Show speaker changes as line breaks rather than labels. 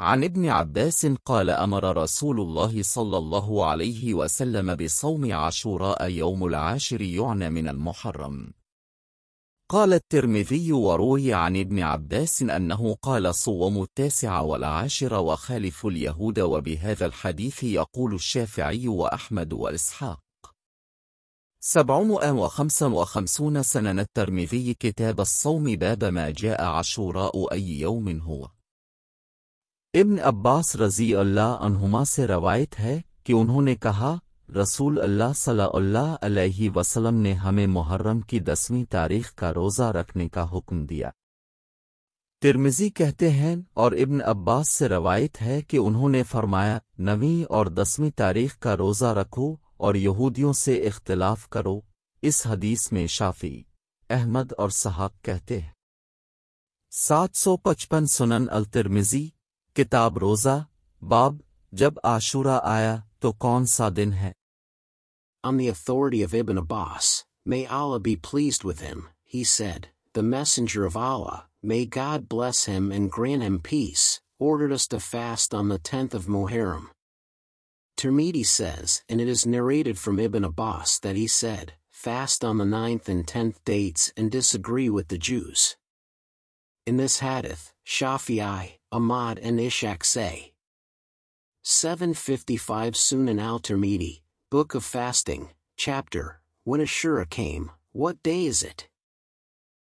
عن ابن عباس قال أمر رسول الله صلى الله عليه وسلم بصوم عاشوراء يوم العاشر يعنى من المحرم قال الترمذي وروي عن ابن عباس أنه قال صوم التاسع والعاشر وخالف اليهود وبهذا الحديث يقول الشافعي وأحمد وإسحاق سبعمائة وخمسا وخمسون سنن الترمذي كتاب الصوم باب ما جاء عاشوراء أي يوم هو ابن عباس رضی اللہ عنہما سے روایت ہے کہ انہوں نے کہا رسول اللہ صلی اللہ علیہ وسلم نے ہمیں محرم کی دسویں تاریخ کا روزہ رکھنے کا حکم دیا ترمزی کہتے ہیں اور ابن عباس سے روایت ہے کہ انہوں نے فرمایا نویں اور دسویں تاریخ کا روزہ رکھو اور یہودیوں سے اختلاف کرو اس حدیث میں شافی احمد اور صحاق کہتے ہیں سات سو پچپن سنن الترمزی किताब रोज़ा बाब जब आशूरा आया तो कौन सा दिन
On the authority of Ibn Abbas, may Allah be pleased with him, he said, The Messenger of Allah, may God bless him and grant him peace, ordered us to fast on the 10th of Muharram. Tirmidhi says, and it is narrated from Ibn Abbas that he said, Fast on the ninth and tenth dates and disagree with the Jews. In this hadith, Shafi'i, Ahmad and Ishak say. 755 Sunan al-Tirmidhi, Book of Fasting, Chapter, When Ashura came, what day is it?